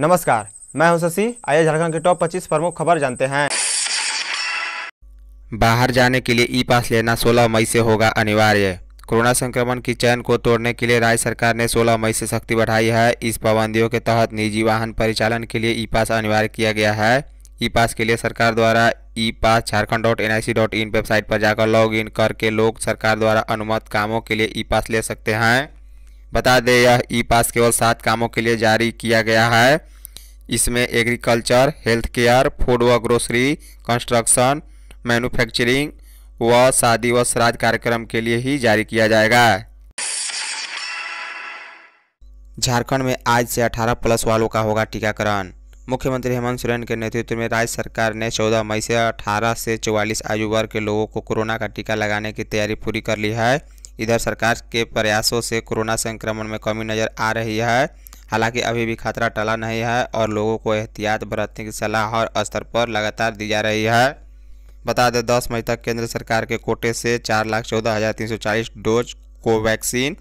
नमस्कार मैं हूं शशि आइए झारखंड के टॉप 25 प्रमुख खबर जानते हैं बाहर जाने के लिए ई पास लेना 16 मई से होगा अनिवार्य कोरोना संक्रमण की चैन को तोड़ने के लिए राज्य सरकार ने 16 मई से सख्ती बढ़ाई है इस पाबंदियों के तहत निजी वाहन परिचालन के लिए ई पास अनिवार्य किया गया है ई पास के लिए सरकार द्वारा e pass Jharkhand dot N I C dot in website पर जाकर लॉग इन करके लोग सरकार द्वारा अनुमत कामों के लिए ई पास ले सकते हैं बता दें यह ई पास केवल सात कामों के लिए जारी किया गया है इसमें एग्रीकल्चर हेल्थ केयर फूड व ग्रोसरी कंस्ट्रक्शन मैन्युफैक्चरिंग व शादी व श्राद्ध कार्यक्रम के लिए ही जारी किया जाएगा झारखंड में आज से 18 प्लस वालों का होगा टीकाकरण मुख्यमंत्री हेमंत सोरेन के नेतृत्व में राज्य सरकार ने 14 मई से 18 से 44 आयु वर्ग के लोगों को कोरोना का टीका लगाने की तैयारी पूरी कर ली है इधर सरकार के प्रयासों से कोरोना संक्रमण में कमी नज़र आ रही है हालांकि अभी भी खतरा टला नहीं है और लोगों को एहतियात बरतने की सलाह हर स्तर पर लगातार दी जा रही है बता दें दस मई तक केंद्र सरकार के कोटे से चार लाख चौदह हज़ार तीन सौ चालीस डोज कोवैक्सीन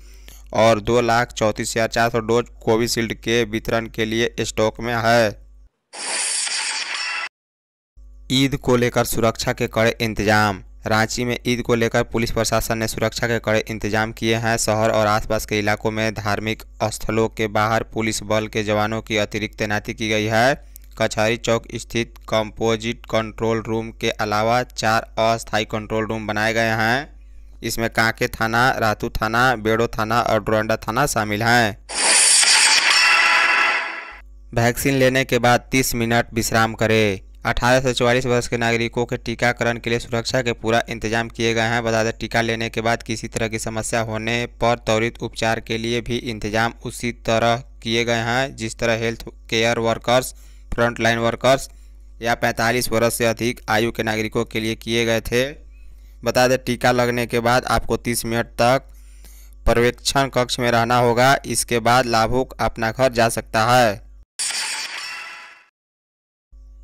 और दो लाख चौंतीस हज़ार चार सौ डोज कोविशील्ड के वितरण के लिए स्टॉक में है ईद को लेकर सुरक्षा के कड़े इंतजाम रांची में ईद को लेकर पुलिस प्रशासन ने सुरक्षा के कड़े इंतजाम किए हैं शहर और आसपास के इलाकों में धार्मिक स्थलों के बाहर पुलिस बल के जवानों की अतिरिक्त तैनाती की गई है कचहरी चौक स्थित कंपोजिट कंट्रोल रूम के अलावा चार अस्थायी कंट्रोल रूम बनाए गए हैं इसमें कांके थाना रातू थाना बेड़ो थाना और डोरंडा थाना शामिल हैं वैक्सीन लेने के बाद 30 मिनट विश्राम करें 18 से चौवालीस वर्ष के नागरिकों के टीकाकरण के लिए सुरक्षा के पूरा इंतजाम किए गए हैं बता दें टीका लेने के बाद किसी तरह की समस्या होने पर त्वरित उपचार के लिए भी इंतजाम उसी तरह किए गए हैं जिस तरह health care workers frontline workers या 45 वर्ष से अधिक आयु के नागरिकों के लिए किए गए थे बता दें टीका लगने के बाद आपको तीस मिनट तक पर्यवेक्षण कक्ष में रहना होगा इसके बाद लाभुक अपना घर जा सकता है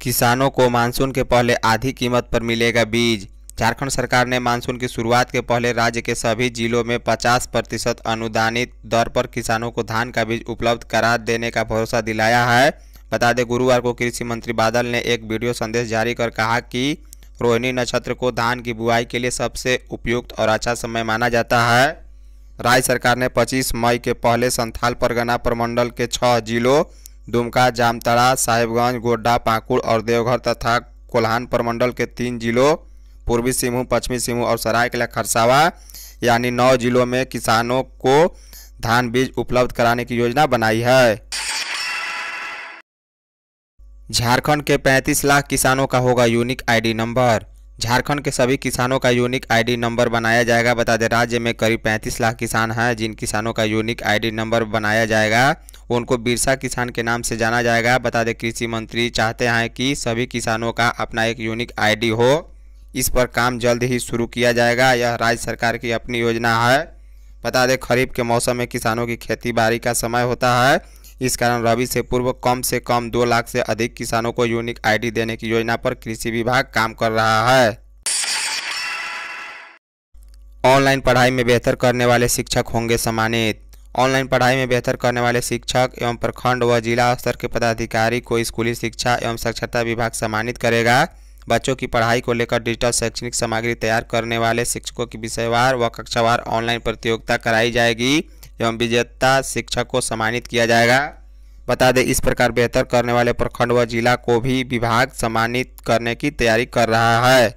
किसानों को मानसून के पहले आधी कीमत पर मिलेगा बीज झारखंड सरकार ने मानसून की शुरुआत के पहले राज्य के सभी जिलों में 50 प्रतिशत अनुदानित दर पर किसानों को धान का बीज उपलब्ध करा देने का भरोसा दिलाया है बता दें गुरुवार को कृषि मंत्री बादल ने एक वीडियो संदेश जारी कर कहा कि रोहिणी नक्षत्र को धान की बुआई के लिए सबसे उपयुक्त और अच्छा समय माना जाता है राज्य सरकार ने 25 मई के पहले संथाल परगना प्रमंडल के छः जिलों दुमका जामताड़ा साहिबगंज गोड्डा पाकुड़ और देवघर तथा कोल्हान प्रमंडल के तीन जिलों पूर्वी सिंहभूम पश्चिमी सिंहभूम और सरायकला खरसावा यानी नौ जिलों में किसानों को धान बीज उपलब्ध कराने की योजना बनाई है झारखंड के 35 लाख किसानों का होगा यूनिक आईडी नंबर झारखंड के सभी किसानों का यूनिक आईडी नंबर बनाया जाएगा बता दें राज्य में करीब 35 लाख किसान हैं जिन किसानों का यूनिक आईडी नंबर बनाया जाएगा उनको बिरसा किसान के नाम से जाना जाएगा बता दें कृषि मंत्री चाहते हैं कि सभी किसानों का अपना एक यूनिक आईडी हो इस पर काम जल्द ही शुरू किया जाएगा यह राज्य सरकार की अपनी योजना है बता दें खरीफ के मौसम में किसानों की खेती बाड़ी का समय होता है इस कारण रवि से पूर्व कम से कम दो लाख से अधिक किसानों को यूनिक आईडी देने की योजना पर कृषि विभाग काम कर रहा है ऑनलाइन पढ़ाई में बेहतर करने वाले शिक्षक होंगे सम्मानित ऑनलाइन पढ़ाई में बेहतर करने वाले शिक्षक एवं प्रखंड व जिला स्तर के पदाधिकारी को स्कूली शिक्षा एवं साक्षरता विभाग सम्मानित करेगा बच्चों की पढ़ाई को लेकर डिजिटल शैक्षणिक सामग्री तैयार करने वाले शिक्षकों की विषयवार व कक्षावार ऑनलाइन प्रतियोगिता कराई जाएगी एवं विजेता शिक्षक को सम्मानित किया जाएगा बता दें इस प्रकार बेहतर करने वाले प्रखंड व जिला को भी विभाग सम्मानित करने की तैयारी कर रहा है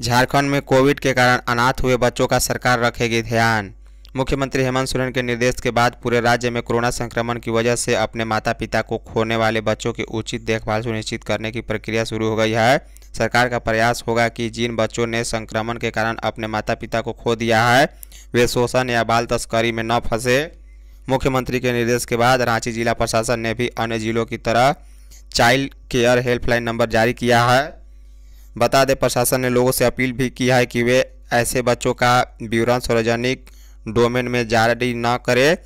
झारखंड में कोविड के कारण अनाथ हुए बच्चों का सरकार रखेगी ध्यान मुख्यमंत्री हेमंत सोरेन के निर्देश के बाद पूरे राज्य में कोरोना संक्रमण की वजह से अपने माता पिता को खोने वाले बच्चों की उचित देखभाल सुनिश्चित करने की प्रक्रिया शुरू हो गई है सरकार का प्रयास होगा कि जिन बच्चों ने संक्रमण के कारण अपने माता पिता को खो दिया है वे शोषण या बाल तस्करी में न फंसे मुख्यमंत्री के निर्देश के बाद रांची जिला प्रशासन ने भी अन्य जिलों की तरह चाइल्ड केयर हेल्पलाइन नंबर जारी किया है बता दें प्रशासन ने लोगों से अपील भी की है कि वे ऐसे बच्चों का विवरण सार्वजनिक डोमेन में जारी ना करें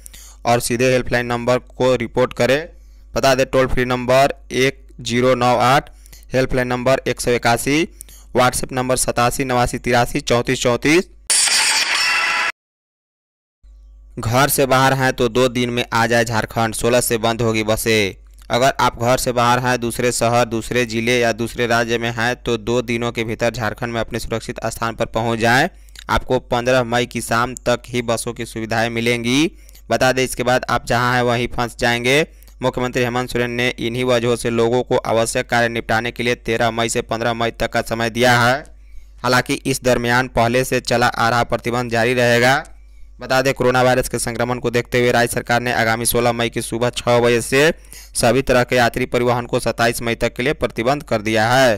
और सीधे हेल्पलाइन नंबर को रिपोर्ट करें बता दें टोल फ्री नंबर एक जीरो नौ आठ हेल्पलाइन नंबर एक सौ इक्यासी व्हाट्सएप नंबर सतासी नवासी तिरासी चौंतीस चौंतीस घर से बाहर हैं तो दो दिन में आ जाए झारखंड सोलह से बंद होगी बसें अगर आप घर से बाहर हैं दूसरे शहर दूसरे जिले या दूसरे राज्य में हैं तो दो दिनों के भीतर झारखंड में अपने सुरक्षित स्थान पर पहुंच जाएं आपको पंद्रह मई की शाम तक ही बसों की सुविधाएं मिलेंगी बता दें इसके बाद आप जहां हैं वहीं फंस जाएंगे मुख्यमंत्री हेमंत सोरेन ने इन्हीं वजहों से लोगों को आवश्यक कार्य निपटाने के लिए तेरह मई से पंद्रह मई तक का समय दिया है हालांकि इस दरमियान पहले से चला आ रहा प्रतिबंध जारी रहेगा बता दें कोरोना वायरस के संक्रमण को देखते हुए राज्य सरकार ने आगामी 16 मई की सुबह छः बजे से सभी तरह के यात्री परिवहन को 27 मई तक के लिए प्रतिबंध कर दिया है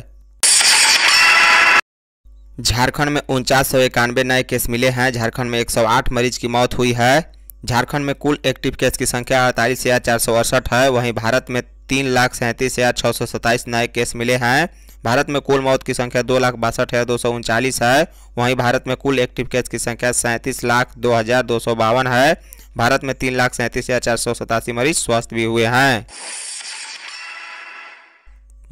झारखंड में उनचास सौ इक्यानवे नए केस मिले हैं झारखंड में 108 मरीज की मौत हुई है झारखंड में कुल एक्टिव केस की संख्या अड़तालीस हज़ार चार सौ अड़सठ है वहीं भारत में तीन लाख सैंतीस हज़ार छः सौ सत्ताईस नए केस मिले हैं भारत में कुल मौत की संख्या दो लाख बासठ हज़ार दो सौ उनचालीस है वहीं भारत में कुल एक्टिव केस की संख्या सैंतीस लाख दो हज़ार दो सौ बावन है भारत में तीन लाख सैंतीस हज़ार चार सौ सतासी मरीज स्वस्थ भी हुए हैं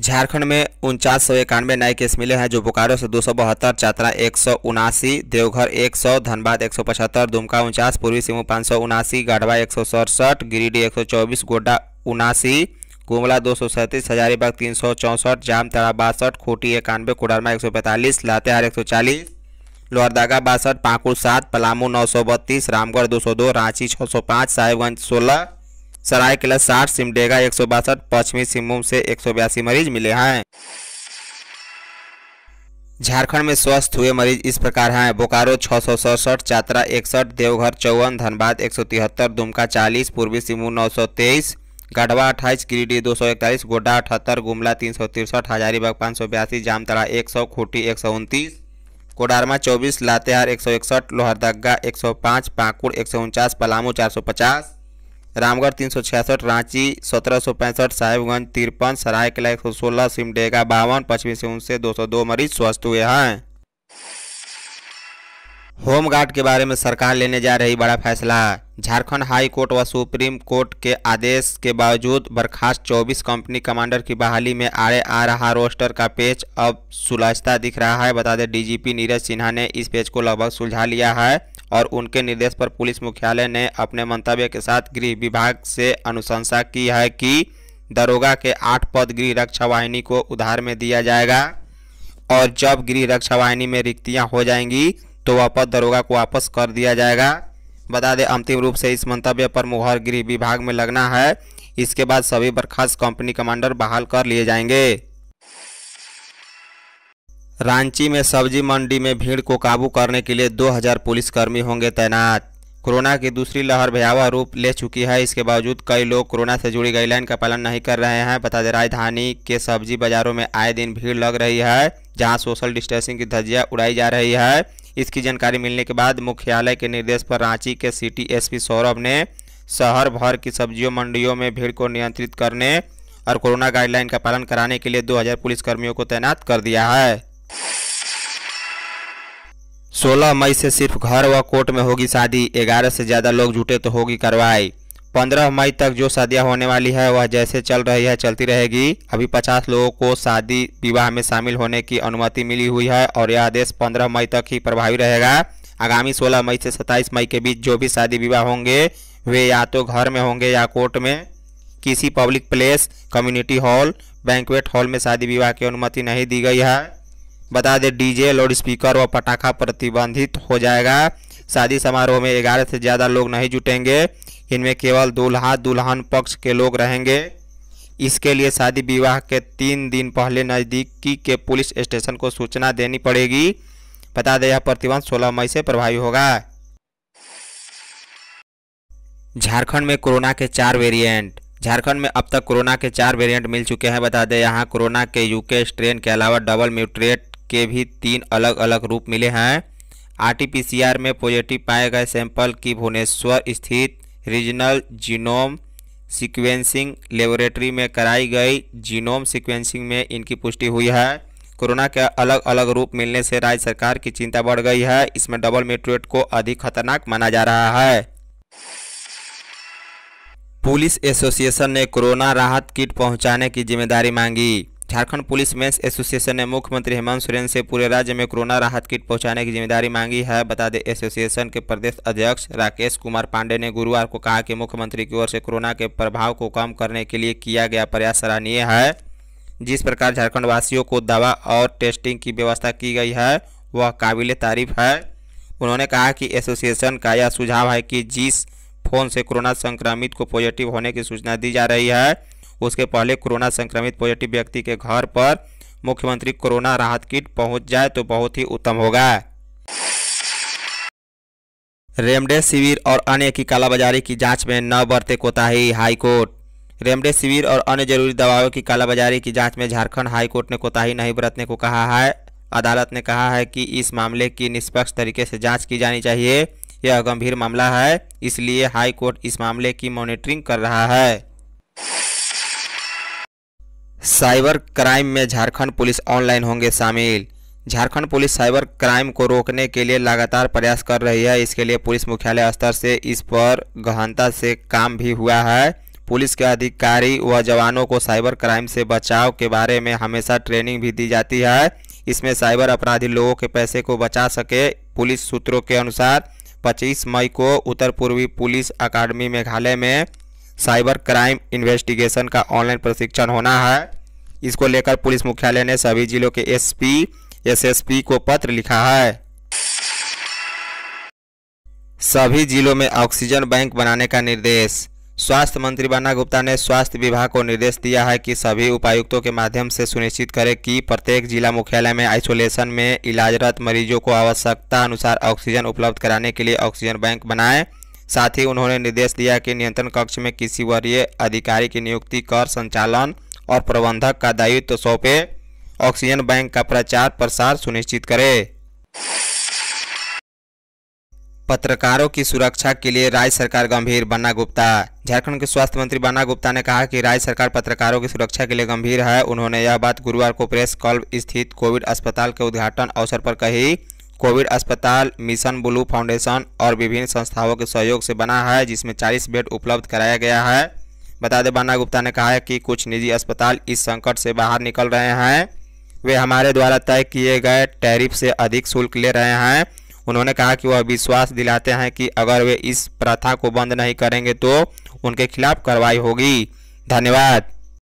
झारखंड में उनचास सौ इक्यानवे नए केस मिले हैं जो बोकारो से दो सौ बहत्तर चातरा एक सौ उनासी देवघर एक सौ धनबाद एक सौ पचहत्तर दुमका उनचास पूर्वी सिंहभूम पाँच सौ उनासी गढ़वा एक सौ सड़सठ गिरिडीह एक सौ चौबीस गोड्डा उनासी गुमला दो सौ सैंतीस हजारीबाग तीन सौ चौंसठ जामतरा बासठ खूटी इक्यानवे कोडरमा एक सौ पैंतालीस लातेहार एक सौ चालीस लोहरदागा बासठ पाकुड़ सात पलामू नौ सौ बत्तीस रामगढ़ दो सौ दो रांची छः सौ पाँच साहेबगंज सोलह सरायकेला साठ सिमडेगा एक सौ बासठ पश्चिमी सिंहभूम से एक सौ बयासी मरीज मिले हैं झारखंड में स्वस्थ हुए मरीज इस प्रकार हैं बोकारो छः सौ सड़सठ चातरा इकसठ देवघर चौवन धनबाद एक सौ तिहत्तर दुमका चालीस पूर्वी सिंहभूम नौ सौ तेईस गढ़वा अट्ठाईस गिरिडीह दो सौ इकतालीस गोड्डा अठहत्तर गुमला तीन सौ तिरसठ हजारीबाग पाँच सौ बयासी जामतरा एक सौ खूटी एक सौ उनतीस कोडारमा चौबीस लातेहार एक सौ इकसठ लोहरदगा एक सौ पाँच पाकुड़ एक सौ उनचास पलामू चार सौ पचास रामगढ़ तीन सौ छियासठ रांची सत्रह सौ पैंसठ साहेबगंज तिरपन सरायकला एक सौ सोलह सिमडेगा बावन पश्चिमी सिंह से दो सौ दो मरीज स्वस्थ हुए हैं होमगार्ड के बारे में सरकार लेने जा रही बड़ा फैसला झारखंड हाई कोर्ट व सुप्रीम कोर्ट के आदेश के बावजूद बर्खास्त 24 कंपनी कमांडर की बहाली में आड़े आ रहा रोस्टर का पेज अब सुलझता दिख रहा है बता दें डीजीपी नीरज सिन्हा ने इस पेज को लगभग सुलझा लिया है और उनके निर्देश पर पुलिस मुख्यालय ने अपने मंतव्य के साथ गृह विभाग से अनुशंसा की है कि दरोगा के आठ पद गृह रक्षा वाहिनी को उधार में दिया जाएगा और जब गृह रक्षा वाहिनी में रिक्तियां हो जाएंगी तो वह पद दरोगा को वापस कर दिया जाएगा बता दें अंतिम रूप से इस मंतव्य पर मुहर गृह विभाग में लगना है इसके बाद सभी बर्खास्त कंपनी कमांडर बहाल कर लिए जाएंगे रांची में सब्जी मंडी में भीड़ को काबू करने के लिए 2000 पुलिसकर्मी होंगे तैनात कोरोना की दूसरी लहर भयावह रूप ले चुकी है इसके बावजूद कई लोग कोरोना से जुड़ी गाइडलाइन का पालन नहीं कर रहे हैं बता दें राजधानी के सब्जी बाजारों में आए दिन भीड़ लग रही है जहां सोशल डिस्टेंसिंग की धज्जियां उड़ाई जा रही है इसकी जानकारी मिलने के बाद मुख्यालय के निर्देश पर रांची के सिटी एस सौरभ ने शहर भर की सब्जियों मंडियों में भीड़ को नियंत्रित करने और कोरोना गाइडलाइन का पालन कराने के लिए 2000 पुलिसकर्मियों को तैनात कर दिया है 16 मई से सिर्फ घर व कोर्ट में होगी शादी 11 से ज़्यादा लोग जुटे तो होगी कार्रवाई 15 मई तक जो शादियां होने वाली है वह जैसे चल रही है चलती रहेगी अभी 50 लोगों को शादी विवाह में शामिल होने की अनुमति मिली हुई है और यह आदेश 15 मई तक ही प्रभावी रहेगा आगामी 16 मई से 27 मई के बीच जो भी शादी विवाह होंगे वे या तो घर में होंगे या कोर्ट में किसी public place community hall banquet hall में शादी विवाह की अनुमति नहीं दी गई है बता दें डीजे लाउड स्पीकर व पटाखा प्रतिबंधित हो जाएगा शादी समारोह में ग्यारह से ज़्यादा लोग नहीं जुटेंगे इनमें केवल दूल्हा दुल्हन पक्ष के लोग रहेंगे इसके लिए शादी विवाह के तीन दिन पहले नज़दीकी के पुलिस स्टेशन को सूचना देनी पड़ेगी बता दें यह प्रतिबंध सोलह मई से प्रभावी होगा झारखंड में कोरोना के चार वेरिएंट झारखंड में अब तक कोरोना के चार वेरिएंट मिल चुके हैं बता दें यहाँ कोरोना के यूके स्ट्रेन के अलावा डबल म्यूट्रेट के भी तीन अलग अलग रूप मिले हैं आरटीपीसीआर में पॉजिटिव पाए गए सैंपल की भुवनेश्वर स्थित रीजनल जीनोम सीक्वेंसिंग लेबोरेटरी में कराई गई जीनोम सीक्वेंसिंग में इनकी पुष्टि हुई है कोरोना के अलग अलग रूप मिलने से राज्य सरकार की चिंता बढ़ गई है इसमें डबल म्यूट्रेट को अधिक खतरनाक माना जा रहा है पुलिस एसोसिएशन ने कोरोना राहत किट पहुंचाने की जिम्मेदारी मांगी झारखंड पुलिस मेंस एसोसिएशन ने मुख्यमंत्री हेमंत सोरेन से पूरे राज्य में कोरोना राहत किट पहुंचाने की जिम्मेदारी मांगी है बता दें एसोसिएशन के प्रदेश अध्यक्ष राकेश कुमार पांडे ने गुरुवार को कहा कि मुख्यमंत्री की ओर से कोरोना के प्रभाव को कम करने के लिए किया गया प्रयास सराहनीय है जिस प्रकार झारखंड वासियों को दवा और टेस्टिंग की व्यवस्था की गई है वह काबिल तारीफ है उन्होंने कहा कि एसोसिएशन का यह सुझाव है कि जिस फोन से कोरोना संक्रमित को पॉजिटिव होने की सूचना दी जा रही है उसके पहले कोरोना संक्रमित पॉजिटिव व्यक्ति के घर पर मुख्यमंत्री कोरोना राहत किट पहुंच जाए तो बहुत ही उत्तम होगा रेमडेसिविर और अन्य की कालाबाजारी की जांच में न बरते कोताही हाईकोर्ट रेमडेसिविर और अन्य जरूरी दवाओं की कालाबाजारी की जांच में झारखंड हाईकोर्ट ने कोताही नहीं बरतने को कहा है अदालत ने कहा है कि इस मामले की निष्पक्ष तरीके से जांच की जानी चाहिए यह गंभीर मामला है इसलिए हाईकोर्ट इस मामले की मॉनिटरिंग कर रहा है साइबर क्राइम में झारखंड पुलिस ऑनलाइन होंगे शामिल झारखंड पुलिस साइबर क्राइम को रोकने के लिए लगातार प्रयास कर रही है इसके लिए पुलिस मुख्यालय स्तर से इस पर गहनता से काम भी हुआ है पुलिस के अधिकारी व जवानों को साइबर क्राइम से बचाव के बारे में हमेशा ट्रेनिंग भी दी जाती है इसमें साइबर अपराधी लोगों के पैसे को बचा सके पुलिस सूत्रों के अनुसार 25 मई को उत्तर पूर्वी पुलिस अकादमी मेघालय में साइबर क्राइम इन्वेस्टिगेशन का ऑनलाइन प्रशिक्षण होना है इसको लेकर पुलिस मुख्यालय ने सभी जिलों के एसपी एसएसपी को पत्र लिखा है सभी जिलों में ऑक्सीजन बैंक बनाने का निर्देश स्वास्थ्य मंत्री बन्ना गुप्ता ने स्वास्थ्य विभाग को निर्देश दिया है कि सभी उपायुक्तों के माध्यम से सुनिश्चित करें कि प्रत्येक जिला मुख्यालय में आइसोलेशन में इलाजरत मरीजों को आवश्यकता अनुसार ऑक्सीजन उपलब्ध कराने के लिए ऑक्सीजन बैंक बनाएं साथ ही उन्होंने निर्देश दिया कि नियंत्रण कक्ष में किसी वरीय अधिकारी की नियुक्ति कर संचालन और प्रबंधक का दायित्व सौंपे ऑक्सीजन बैंक का प्रचार प्रसार सुनिश्चित करे पत्रकारों की सुरक्षा के लिए राज्य सरकार गंभीर बन्ना गुप्ता झारखंड के स्वास्थ्य मंत्री बन्ना गुप्ता ने कहा कि राज्य सरकार पत्रकारों की सुरक्षा के लिए गंभीर है उन्होंने यह बात गुरुवार को प्रेस क्लब स्थित कोविड अस्पताल के उद्घाटन अवसर पर कही कोविड अस्पताल मिशन ब्लू फाउंडेशन और विभिन्न संस्थाओं के सहयोग से बना है जिसमें 40 बेड उपलब्ध कराया गया है बता दें बाना गुप्ता ने कहा है कि कुछ निजी अस्पताल इस संकट से बाहर निकल रहे हैं वे हमारे द्वारा तय किए गए टैरिफ से अधिक शुल्क ले रहे हैं उन्होंने कहा कि वह विश्वास दिलाते हैं कि अगर वे इस प्रथा को बंद नहीं करेंगे तो उनके खिलाफ कार्रवाई होगी धन्यवाद